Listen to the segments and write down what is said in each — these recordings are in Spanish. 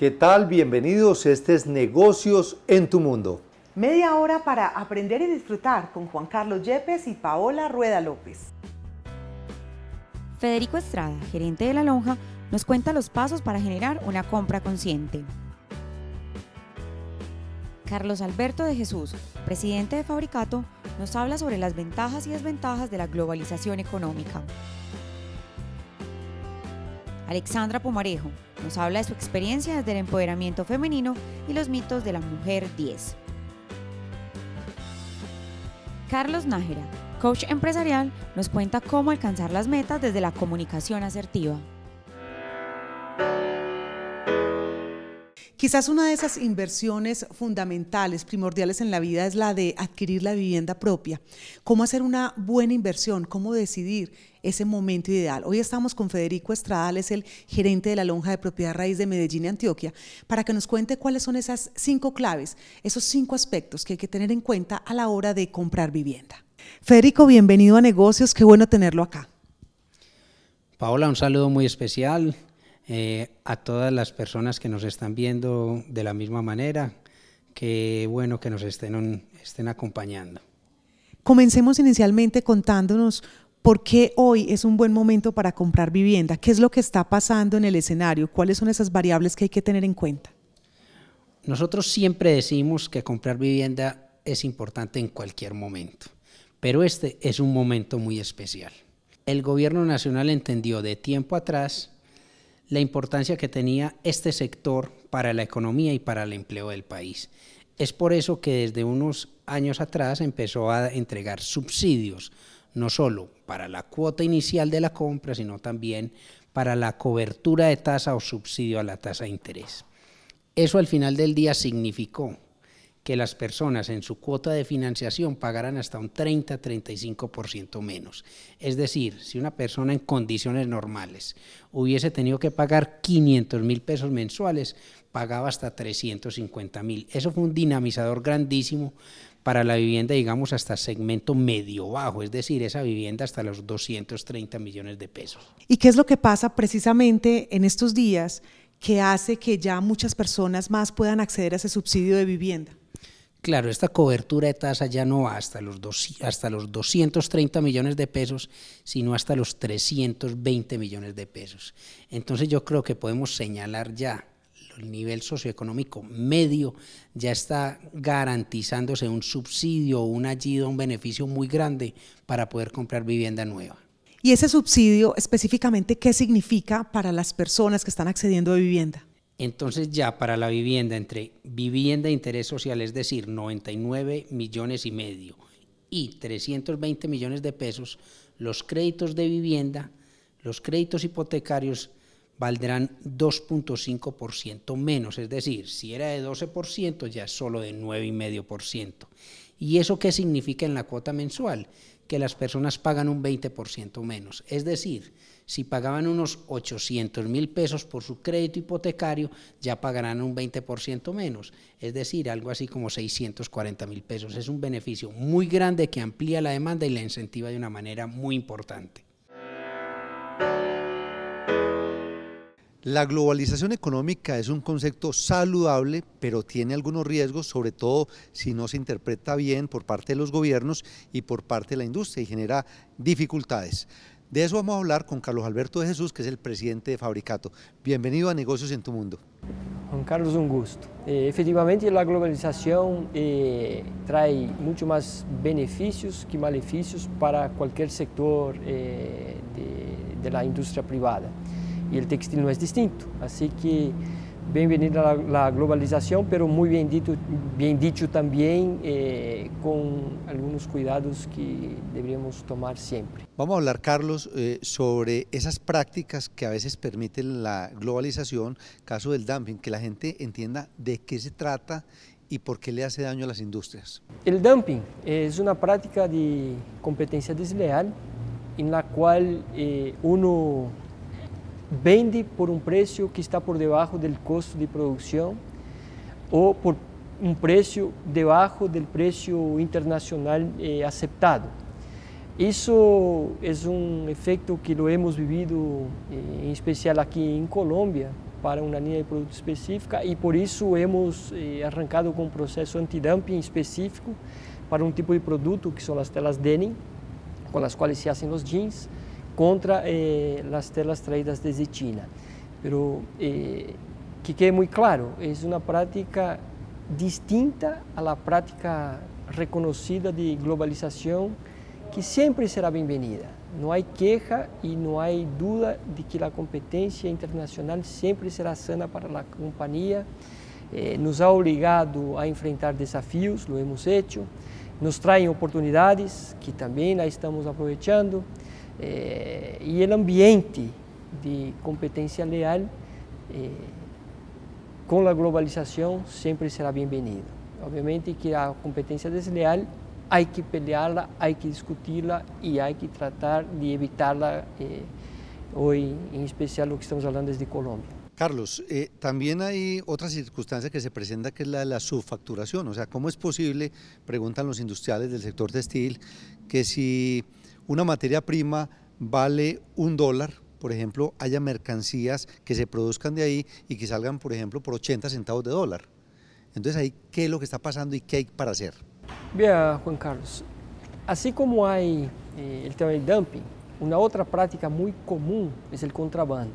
¿Qué tal? Bienvenidos. Este es Negocios en tu Mundo. Media hora para aprender y disfrutar con Juan Carlos Yepes y Paola Rueda López. Federico Estrada, gerente de la lonja, nos cuenta los pasos para generar una compra consciente. Carlos Alberto de Jesús, presidente de Fabricato, nos habla sobre las ventajas y desventajas de la globalización económica. Alexandra Pomarejo nos habla de su experiencia desde el empoderamiento femenino y los mitos de la mujer 10. Carlos Nájera, coach empresarial, nos cuenta cómo alcanzar las metas desde la comunicación asertiva. Quizás una de esas inversiones fundamentales, primordiales en la vida, es la de adquirir la vivienda propia. ¿Cómo hacer una buena inversión? ¿Cómo decidir ese momento ideal? Hoy estamos con Federico Estradal, es el gerente de la Lonja de Propiedad Raíz de Medellín, y Antioquia, para que nos cuente cuáles son esas cinco claves, esos cinco aspectos que hay que tener en cuenta a la hora de comprar vivienda. Federico, bienvenido a Negocios, qué bueno tenerlo acá. Paola, un saludo muy especial eh, a todas las personas que nos están viendo de la misma manera. Qué bueno que nos estén, estén acompañando. Comencemos inicialmente contándonos por qué hoy es un buen momento para comprar vivienda, qué es lo que está pasando en el escenario, cuáles son esas variables que hay que tener en cuenta. Nosotros siempre decimos que comprar vivienda es importante en cualquier momento, pero este es un momento muy especial. El gobierno nacional entendió de tiempo atrás la importancia que tenía este sector para la economía y para el empleo del país. Es por eso que desde unos años atrás empezó a entregar subsidios, no solo para la cuota inicial de la compra, sino también para la cobertura de tasa o subsidio a la tasa de interés. Eso al final del día significó que las personas en su cuota de financiación pagarán hasta un 30-35% menos. Es decir, si una persona en condiciones normales hubiese tenido que pagar 500 mil pesos mensuales, pagaba hasta 350 mil. Eso fue un dinamizador grandísimo para la vivienda, digamos, hasta segmento medio bajo, es decir, esa vivienda hasta los 230 millones de pesos. ¿Y qué es lo que pasa precisamente en estos días que hace que ya muchas personas más puedan acceder a ese subsidio de vivienda? Claro, esta cobertura de tasa ya no va hasta los, hasta los 230 millones de pesos, sino hasta los 320 millones de pesos. Entonces yo creo que podemos señalar ya el nivel socioeconómico medio ya está garantizándose un subsidio, un ayuda, un beneficio muy grande para poder comprar vivienda nueva. ¿Y ese subsidio específicamente qué significa para las personas que están accediendo a vivienda? Entonces ya para la vivienda entre vivienda de interés social, es decir, 99 millones y medio y 320 millones de pesos, los créditos de vivienda, los créditos hipotecarios valdrán 2.5% menos, es decir, si era de 12% ya es solo de 9,5%. ¿Y eso qué significa en la cuota mensual? que las personas pagan un 20% menos. Es decir, si pagaban unos 800 mil pesos por su crédito hipotecario, ya pagarán un 20% menos. Es decir, algo así como 640 mil pesos. Es un beneficio muy grande que amplía la demanda y la incentiva de una manera muy importante. La globalización económica es un concepto saludable, pero tiene algunos riesgos, sobre todo si no se interpreta bien por parte de los gobiernos y por parte de la industria y genera dificultades. De eso vamos a hablar con Carlos Alberto de Jesús, que es el presidente de Fabricato. Bienvenido a Negocios en tu Mundo. Juan Carlos, un gusto. Eh, efectivamente, la globalización eh, trae mucho más beneficios que maleficios para cualquier sector eh, de la industria privada y el textil no es distinto. Así que bienvenida a la globalización, pero muy bien dicho, bien dicho también eh, con algunos cuidados que deberíamos tomar siempre. Vamos a hablar, Carlos, eh, sobre esas prácticas que a veces permiten la globalización, caso del dumping, que la gente entienda de qué se trata y por qué le hace daño a las industrias. El dumping es una práctica de competencia desleal en la cual eh, uno vende por um preço que está por debaixo do custo de produção ou por um preço debaixo do preço internacional eh, aceitado. Isso é um efeito que lo hemos vivido, eh, em especial aqui em Colômbia, para uma linha de produto específica e por isso hemos eh, arrancado com um processo dumping específico para um tipo de produto que são as telas denim, com as quais se fazem os jeans contra eh, as telas traídas desde China. Pero eh, que quede muito claro, é uma prática distinta à la reconhecida de globalização que sempre será bem-vinda. Não há queixa e não há dúvida de que la competência internacional sempre será sana para la companhia. Eh, nos ha obrigado a enfrentar desafios, lo hemos hecho. Nos traen oportunidades que también la estamos aprovechando. Eh, y el ambiente de competencia leal eh, con la globalización siempre será bienvenido. Obviamente que la competencia desleal hay que pelearla, hay que discutirla y hay que tratar de evitarla. Eh, hoy en especial lo que estamos hablando desde Colombia. Carlos, también hay otra circunstancia que se presenta que es la de la subfacturación. O sea, ¿cómo es posible, preguntan los industriales del sector textil, que si una materia prima vale un dólar, por ejemplo, haya mercancías que se produzcan de ahí y que salgan, por ejemplo, por 80 centavos de dólar. Entonces ahí, ¿qué es lo que está pasando y qué hay para hacer? Bien, Juan Carlos, así como hay eh, el tema del dumping, una otra práctica muy común es el contrabando.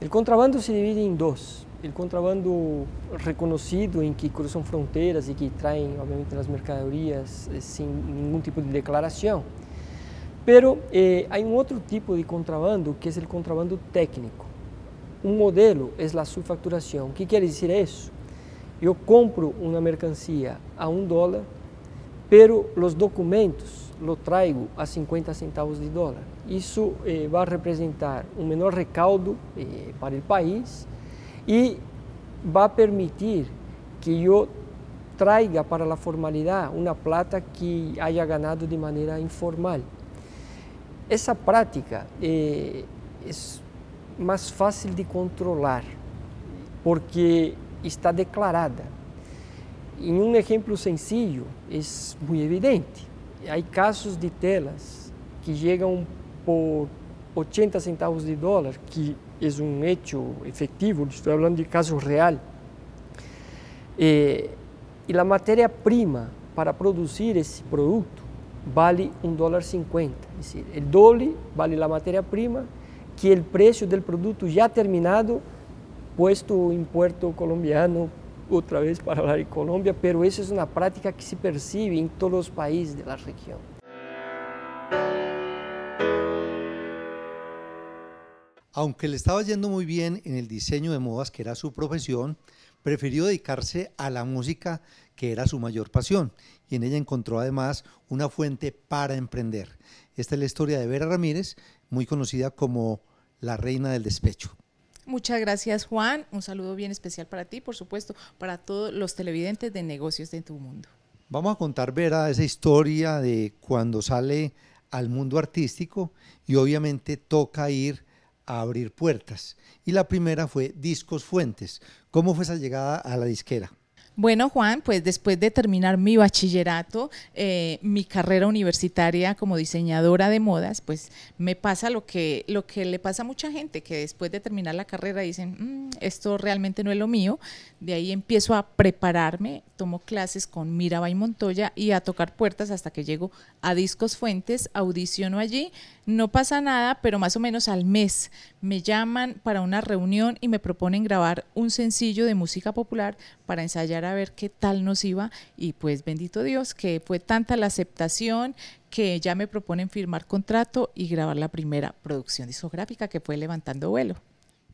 El contrabando se divide en dos. El contrabando reconocido en que cruzan fronteras y que traen, obviamente, las mercaderías eh, sin ningún tipo de declaración Pero eh, hay un otro tipo de contrabando que es el contrabando técnico. Un modelo es la subfacturación. ¿Qué quiere decir eso? Yo compro una mercancía a un dólar, pero los documentos lo traigo a 50 centavos de dólar. Eso eh, va a representar un menor recaudo eh, para el país y va a permitir que yo traiga para la formalidad una plata que haya ganado de manera informal. Essa prática é, é mais fácil de controlar, porque está declarada. Em um exemplo sencillo, é muito evidente. Há casos de telas que chegam por 80 centavos de dólar, que é um hecho efetivo, estou falando de caso real. E, é, e a matéria-prima para produzir esse produto vale un dólar cincuenta, es decir, el doble vale la materia prima que el precio del producto ya terminado puesto en puerto colombiano otra vez para la Colombia, pero eso es una práctica que se percibe en todos los países de la región. Aunque le estaba yendo muy bien en el diseño de modas, que era su profesión, prefirió dedicarse a la música que era su mayor pasión y en ella encontró además una fuente para emprender. Esta es la historia de Vera Ramírez, muy conocida como la reina del despecho. Muchas gracias Juan, un saludo bien especial para ti, por supuesto, para todos los televidentes de negocios de tu mundo. Vamos a contar, Vera, esa historia de cuando sale al mundo artístico y obviamente toca ir a abrir puertas. Y la primera fue Discos Fuentes. ¿Cómo fue esa llegada a la disquera? Bueno, Juan, pues después de terminar mi bachillerato, eh, mi carrera universitaria como diseñadora de modas, pues me pasa lo que, lo que le pasa a mucha gente, que después de terminar la carrera dicen, mm, esto realmente no es lo mío. De ahí empiezo a prepararme, tomo clases con y Montoya y a tocar puertas hasta que llego a Discos Fuentes, audiciono allí no pasa nada, pero más o menos al mes me llaman para una reunión y me proponen grabar un sencillo de música popular para ensayar a ver qué tal nos iba y pues bendito Dios que fue tanta la aceptación que ya me proponen firmar contrato y grabar la primera producción discográfica que fue Levantando Vuelo.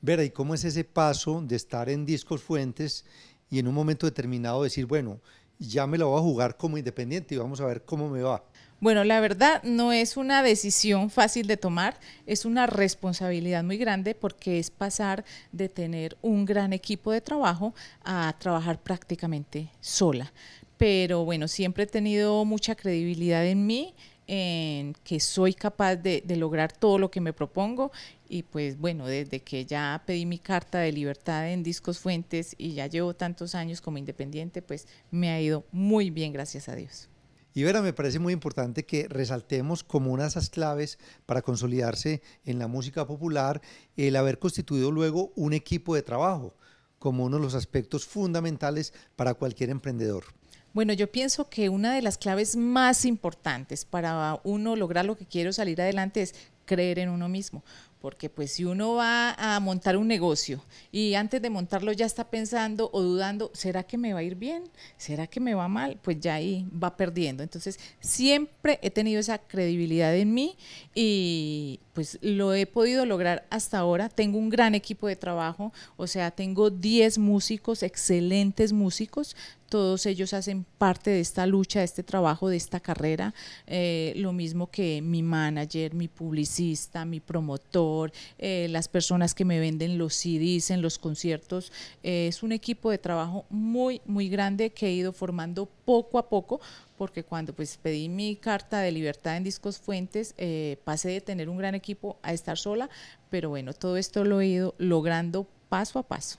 Vera, ¿y cómo es ese paso de estar en Discos Fuentes y en un momento determinado decir, bueno, ya me la voy a jugar como independiente y vamos a ver cómo me va? Bueno, la verdad no es una decisión fácil de tomar, es una responsabilidad muy grande porque es pasar de tener un gran equipo de trabajo a trabajar prácticamente sola. Pero bueno, siempre he tenido mucha credibilidad en mí, en que soy capaz de, de, lograr todo lo que me propongo y pues bueno, desde que ya pedí mi carta de libertad en Discos Fuentes y ya llevo tantos años como independiente, pues me ha ido muy bien, gracias a Dios. Y verá me parece muy importante que resaltemos como una de esas claves para consolidarse en la música popular el haber constituido luego un equipo de trabajo como uno de los aspectos fundamentales para cualquier emprendedor. Bueno, yo pienso que una de las claves más importantes para uno lograr lo que quiero salir adelante es creer en uno mismo, porque pues si uno va a montar un negocio y antes de montarlo ya está pensando o dudando, ¿será que me va a ir bien? ¿Será que me va mal? Pues ya ahí va perdiendo. Entonces siempre he tenido esa credibilidad en mí y, pues lo he podido lograr hasta ahora. Tengo un gran equipo de trabajo, o sea, tengo 10 músicos, excelentes músicos. Todos ellos hacen parte de esta lucha, de este trabajo, de esta carrera. Eh, lo mismo que mi manager, mi publicista, mi promotor, eh, las personas que me venden los CDs en los conciertos. Eh, es un equipo de trabajo muy, muy grande que he ido formando poco a poco porque cuando pues pedí mi carta de libertad en Discos Fuentes, eh, pasé de tener un gran equipo a estar sola, pero bueno, todo esto lo he ido logrando paso a paso.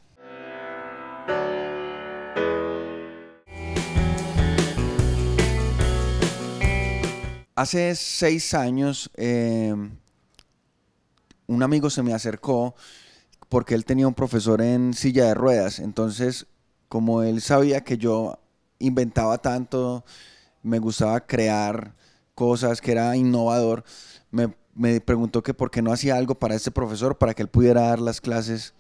Hace seis años em, un amigo se me acercó porque él tenía un profesor en silla de ruedas. Entonces, como él sabía que yo inventaba tanto, me gustaba crear cosas, que era innovador, me, preguntó que por qué no hacía algo para este profesor, para que él pudiera dar las clases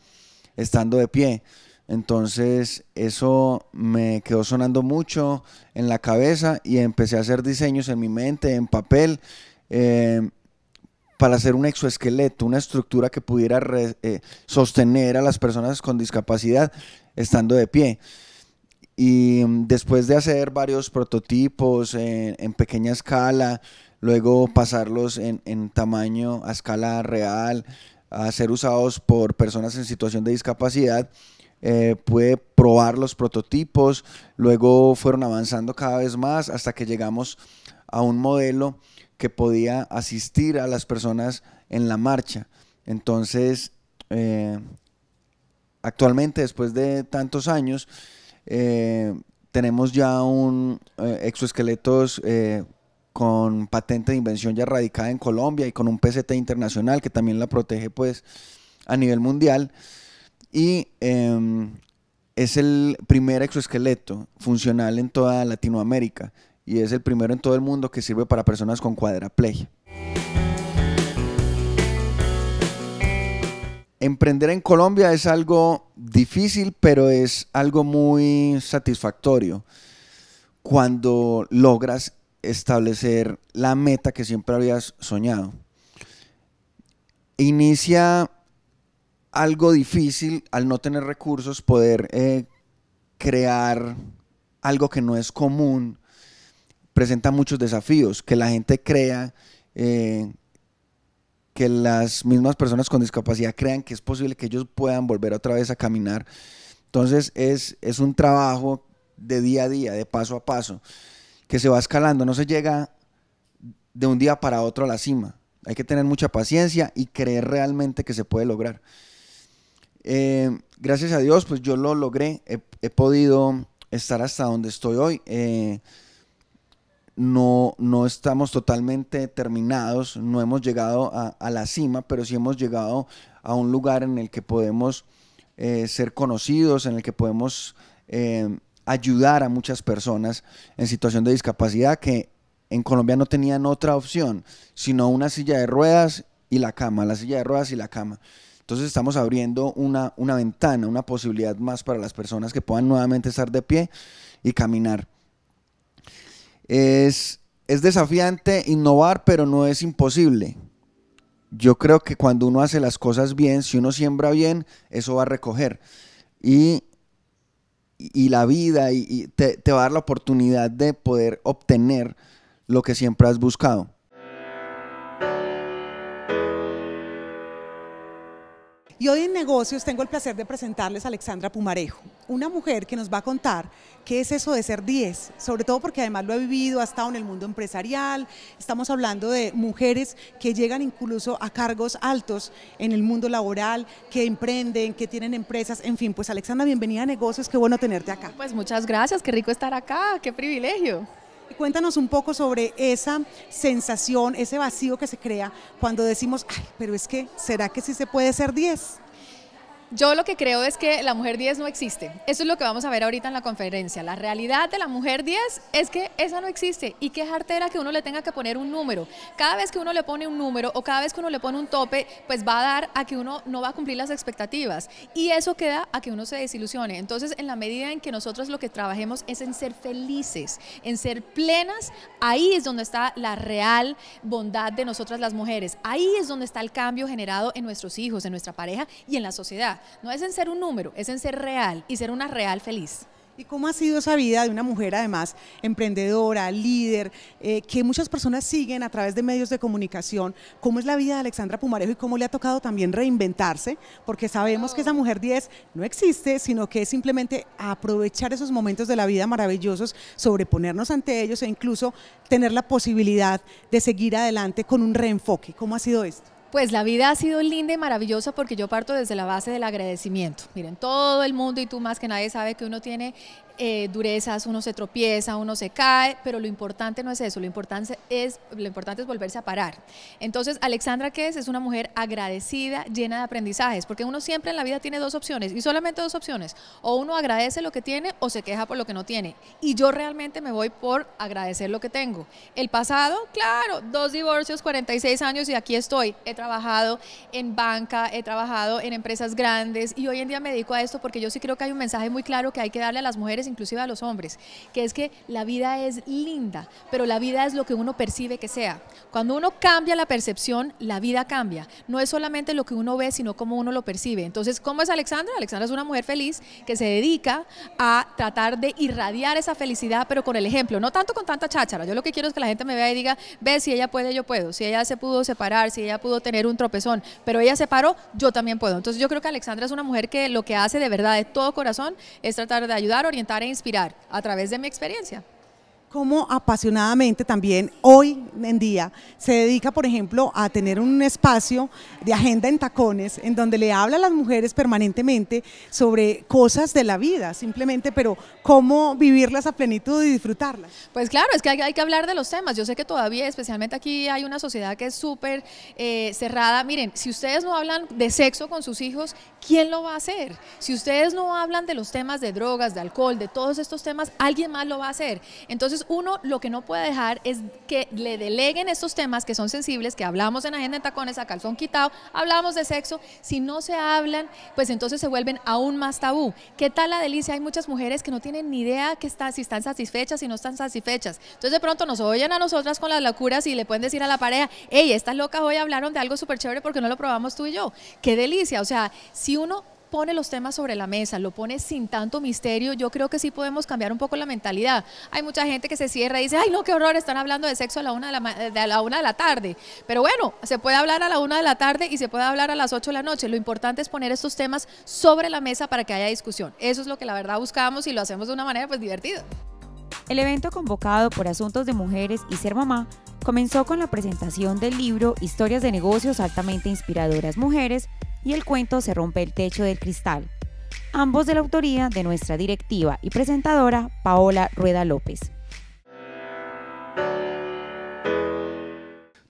estando de pie. Entonces eso me quedó sonando mucho en la cabeza y empecé a hacer diseños en mi mente, en papel, em, para hacer un exoesqueleto, una estructura que pudiera eh, sostener a las personas con discapacidad estando de pie. Y mm, después de hacer varios prototipos en, pequeña escala, luego pasarlos en, tamaño a escala real, a ser usados por personas en situación de discapacidad, eh, pude probar los prototipos, luego fueron avanzando cada vez más hasta que llegamos a un modelo que podía asistir a las personas en la marcha. Entonces, eh, actualmente, después de tantos años, eh, tenemos ya un eh, exoesqueletos eh, con patente de invención ya radicada en Colombia y con un PCT internacional que también la protege pues a nivel mundial. Y em, es el primer exoesqueleto funcional en toda Latinoamérica y es el primero en todo el mundo que sirve para personas con cuadraplegia. Emprender en Colombia es algo difícil, pero es algo muy satisfactorio cuando logras establecer la meta que siempre habías soñado. Inicia algo difícil al no tener recursos, poder eh, crear algo que no es común, presenta muchos desafíos, que la gente crea eh, que las mismas personas con discapacidad crean que es posible que ellos puedan volver otra vez a caminar. Entonces es, es un trabajo de día a día, de paso a paso, que se va escalando, no se llega de un día para otro a la cima. Hay que tener mucha paciencia y creer realmente que se puede lograr. Eh, gracias a Dios, pues yo lo logré, he, podido estar hasta donde estoy hoy. Eh, no, no estamos totalmente terminados, no hemos llegado a, la cima, pero sí hemos llegado a un lugar en el que podemos eh, ser conocidos, en el que podemos eh, ayudar a muchas personas en situación de discapacidad que en Colombia no tenían otra opción, sino una silla de ruedas y la cama, la silla de ruedas y la cama. Entonces estamos abriendo una, una ventana, una posibilidad más para las personas que puedan nuevamente estar de pie y caminar. Es, desafiante innovar, pero no es imposible. Yo creo que cuando uno hace las cosas bien, si uno siembra bien, eso va a recoger. Y, y la vida y, te, te va a dar la oportunidad de poder obtener lo que siempre has buscado. Y hoy en Negocios tengo el placer de presentarles a Alexandra Pumarejo, una mujer que nos va a contar qué es eso de ser 10, sobre todo porque además lo ha vivido, ha estado en el mundo empresarial, estamos hablando de mujeres que llegan incluso a cargos altos en el mundo laboral, que emprenden, que tienen empresas, en fin, pues Alexandra, bienvenida a Negocios, qué bueno tenerte acá. Pues muchas gracias, qué rico estar acá, qué privilegio. Cuéntanos un poco sobre esa sensación, ese vacío que se crea cuando decimos, ay, pero es que, ¿será que sí se puede ser 10? Yo lo que creo es que la mujer 10 no existe. Eso es lo que vamos a ver ahorita en la conferencia. La realidad de la mujer 10 es que esa no existe y qué jartera que uno le tenga que poner un número. Cada vez que uno le pone un número o cada vez que uno le pone un tope, pues va a dar a que uno no va a cumplir las expectativas y eso queda a que uno se desilusione. Entonces, en la medida en que nosotros lo que trabajemos es en ser felices, en ser plenas, ahí es donde está la real bondad de nosotras las mujeres. Ahí es donde está el cambio generado en nuestros hijos, en nuestra pareja y en la sociedad no es en ser un número, es en ser real y ser una real feliz. ¿Y cómo ha sido esa vida de una mujer, además, emprendedora, líder, eh, que muchas personas siguen a través de medios de comunicación? ¿Cómo es la vida de Alexandra Pumarejo y cómo le ha tocado también reinventarse? Porque sabemos que esa mujer 10 no existe, sino que es simplemente aprovechar esos momentos de la vida maravillosos, sobreponernos ante ellos e incluso tener la posibilidad de seguir adelante con un reenfoque. ¿Cómo ha sido esto? Pues la vida ha sido linda y maravillosa porque yo parto desde la base del agradecimiento. Miren, todo el mundo y tú más que nadie sabe que uno tiene eh, durezas, uno se tropieza, uno se cae, pero lo importante no es eso, lo importante es, lo importante es volverse a parar. Entonces, Alexandra Quez es una mujer agradecida, llena de aprendizajes, porque uno siempre en la vida tiene dos opciones, y solamente dos opciones, o uno agradece lo que tiene o se queja por lo que no tiene. Y yo realmente me voy por agradecer lo que tengo. El pasado, claro, dos divorcios, 46 años y aquí estoy. He trabajado en banca, he trabajado en empresas grandes y hoy en día me dedico a esto porque yo sí creo que hay un mensaje muy claro que hay que darle a las mujeres inclusive a los hombres, que es que la vida es linda, pero la vida es lo que uno percibe que sea. Cuando uno cambia la percepción, la vida cambia. No es solamente lo que uno ve, sino cómo uno lo percibe. Entonces, ¿cómo es Alexandra? Alexandra es una mujer feliz que se dedica a tratar de irradiar esa felicidad, pero con el ejemplo, no tanto con tanta cháchara. Yo lo que quiero es que la gente me vea y diga, ve, si ella puede, yo puedo. Si ella se pudo separar, si ella pudo tener un tropezón, pero ella se paró, yo también puedo. Entonces, yo creo que Alexandra es una mujer que lo que hace de verdad, de todo corazón, es tratar de ayudar, orientar a inspirar a través de mi experiencia cómo apasionadamente también hoy en día se dedica, por ejemplo, a tener un espacio de agenda en tacones, en donde le habla a las mujeres permanentemente sobre cosas de la vida, simplemente, pero cómo vivirlas a plenitud y disfrutarlas. Pues claro, es que hay, que hablar de los temas. Yo sé que todavía, especialmente aquí, hay una sociedad que es súper eh, cerrada. Miren, si ustedes no hablan de sexo con sus hijos, ¿quién lo va a hacer? Si ustedes no hablan de los temas de drogas, de alcohol, de todos estos temas, alguien más lo va a hacer. Entonces, uno lo que no puede dejar es que le deleguen estos temas que son sensibles, que hablamos en Agenda de Tacones, a calzón quitado, hablamos de sexo. Si no se hablan, pues entonces se vuelven aún más tabú. ¿Qué tal la delicia? Hay muchas mujeres que no tienen ni idea que está, si están satisfechas, si no están satisfechas. Entonces, de pronto nos oyen a nosotras con las locuras y le pueden decir a la pareja, hey, estas locas hoy hablaron de algo súper chévere porque no lo probamos tú y yo. ¡Qué delicia! O sea, si uno pone los temas sobre la mesa, lo pone sin tanto misterio, yo creo que sí podemos cambiar un poco la mentalidad. Hay mucha gente que se cierra y dice, ay no, qué horror, están hablando de sexo a la una de la, de la tarde. Pero bueno, se puede hablar a la una de la tarde y se puede hablar a las ocho de la noche. Lo importante es poner estos temas sobre la mesa para que haya discusión. Eso es lo que la verdad buscamos y lo hacemos de una manera pues divertida. El evento convocado por Asuntos de Mujeres y Ser Mamá comenzó con la presentación del libro Historias de negocios altamente inspiradoras mujeres y el cuento Se rompe el techo del cristal, ambos de la autoría de nuestra directiva y presentadora Paola Rueda López.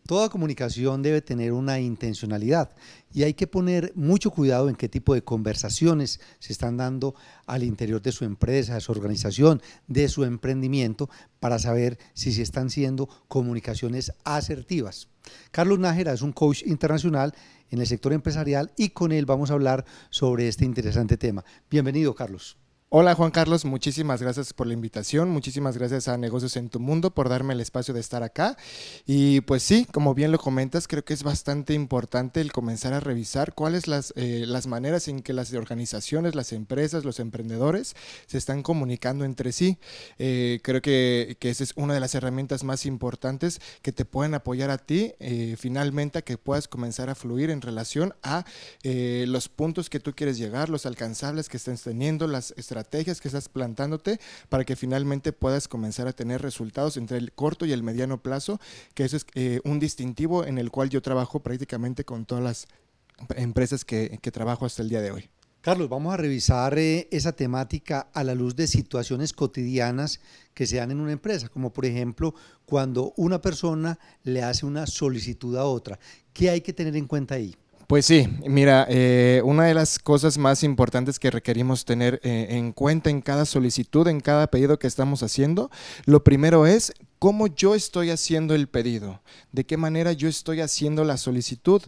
Toda comunicación debe tener una intencionalidad y hay que poner mucho cuidado en qué tipo de conversaciones se están dando al interior de su empresa, de su organización, de su emprendimiento, para saber si se están siendo comunicaciones asertivas. Carlos Nájera es un coach internacional en el sector empresarial y con él vamos a hablar sobre este interesante tema. Bienvenido, Carlos. Hola Juan Carlos, muchísimas gracias por la invitación, muchísimas gracias a Negocios en tu Mundo por darme el espacio de estar acá. Y pues sí, como bien lo comentas, creo que es bastante importante el comenzar a revisar cuáles las, eh, las maneras en que las organizaciones, las empresas, los emprendedores se están comunicando entre sí. Eh, creo que, esa es una de las herramientas más importantes que te pueden apoyar a ti eh, finalmente a que puedas comenzar a fluir en relación a los puntos que tú quieres llegar, los alcanzables que estén teniendo, las estrategias estrategias que estás plantándote para que finalmente puedas comenzar a tener resultados entre el corto y el mediano plazo, que eso es eh, un distintivo en el cual yo trabajo prácticamente con todas las empresas que, trabajo hasta el día de hoy. Carlos, vamos a revisar eh, esa temática a la luz de situaciones cotidianas que se dan en una empresa, como por ejemplo cuando una persona le hace una solicitud a otra. ¿Qué hay que tener en cuenta ahí? Pues sí, mira, eh, una de las cosas más importantes que requerimos tener eh, en cuenta en cada solicitud, en cada pedido que estamos haciendo, lo primero es cómo yo estoy haciendo el pedido, de qué manera yo estoy haciendo la solicitud,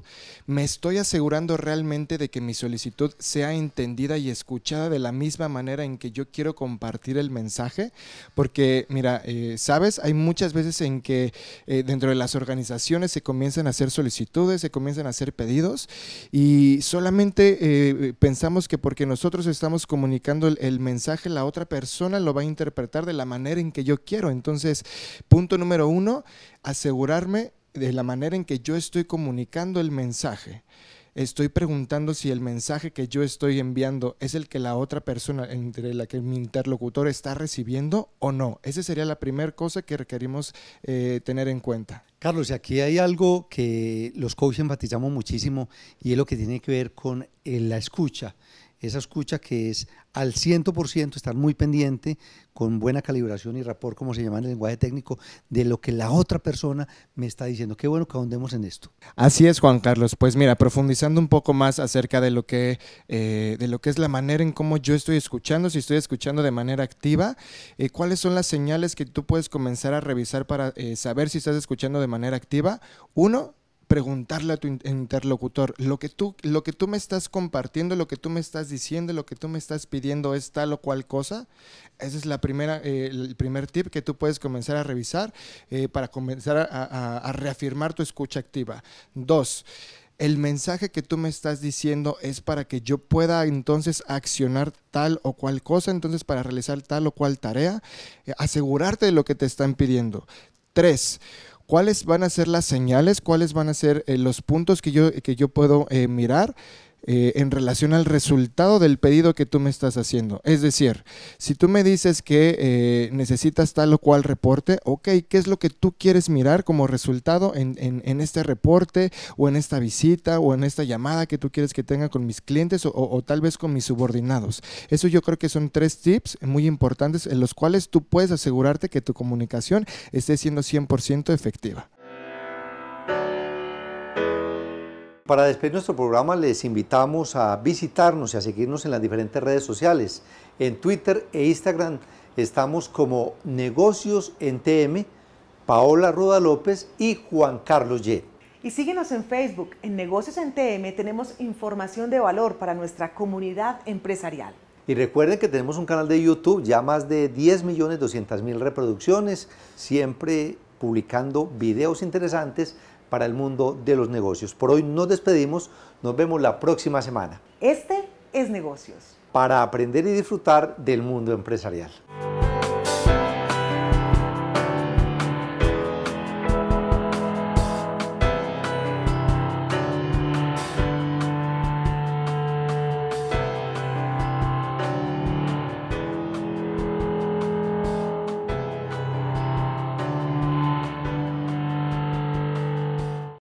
me estoy asegurando realmente de que mi solicitud sea entendida y escuchada de la misma manera en que yo quiero compartir el mensaje, porque mira, eh, sabes, hay muchas veces en que eh, dentro de las organizaciones se comienzan a hacer solicitudes, se comienzan a hacer pedidos y solamente eh, pensamos que porque nosotros estamos comunicando el, el mensaje, la otra persona lo va a interpretar de la manera en que yo quiero. Entonces, Punto número uno, asegurarme de la manera en que yo estoy comunicando el mensaje. Estoy preguntando si el mensaje que yo estoy enviando es el que la otra persona, entre la que mi interlocutor está recibiendo o no. Esa sería la primera cosa que requerimos eh, tener en cuenta. Carlos, y aquí hay algo que los coaches enfatizamos muchísimo y es lo que tiene que ver con eh, la escucha esa escucha que es al 100% estar muy pendiente, con buena calibración y rapport, como se llama en el lenguaje técnico, de lo que la otra persona me está diciendo. Qué bueno que ahondemos en esto. Así es, Juan Carlos. Pues mira, profundizando un poco más acerca de lo que, eh, de lo que es la manera en cómo yo estoy escuchando, si estoy escuchando de manera activa, eh, cuáles son las señales que tú puedes comenzar a revisar para eh, saber si estás escuchando de manera activa. Uno, preguntarle a tu interlocutor, lo que, tú, lo que tú me estás compartiendo, lo que tú me estás diciendo, lo que tú me estás pidiendo es tal o cual cosa. Ese es la primera, eh, el primer tip que tú puedes comenzar a revisar eh, para comenzar a, reafirmar tu escucha activa. Dos, el mensaje que tú me estás diciendo es para que yo pueda entonces accionar tal o cual cosa, entonces para realizar tal o cual tarea, eh, asegurarte de lo que te están pidiendo. Tres, ¿Cuáles van a ser las señales? ¿Cuáles van a ser eh, los puntos que yo, que yo puedo eh, mirar? Eh, en relación al resultado del pedido que tú me estás haciendo. Es decir, si tú me dices que eh, necesitas tal o cual reporte, ok, ¿qué es lo que tú quieres mirar como resultado en, este reporte o en esta visita o en esta llamada que tú quieres que tenga con mis clientes o tal vez con mis subordinados? Eso yo creo que son tres tips muy importantes en los cuales tú puedes asegurarte que tu comunicación esté siendo 100% efectiva. Para despedir nuestro programa les invitamos a visitarnos y a seguirnos en las diferentes redes sociales. En Twitter e Instagram estamos como Negocios en TM, Paola Ruda López y Juan Carlos Ye. Y síguenos en Facebook, en Negocios en TM tenemos información de valor para nuestra comunidad empresarial. Y recuerden que tenemos un canal de YouTube, ya más de 10 millones reproducciones, siempre publicando videos interesantes para el mundo de los negocios. Por hoy nos despedimos, nos vemos la próxima semana. Este es negocios. Para aprender y disfrutar del mundo empresarial.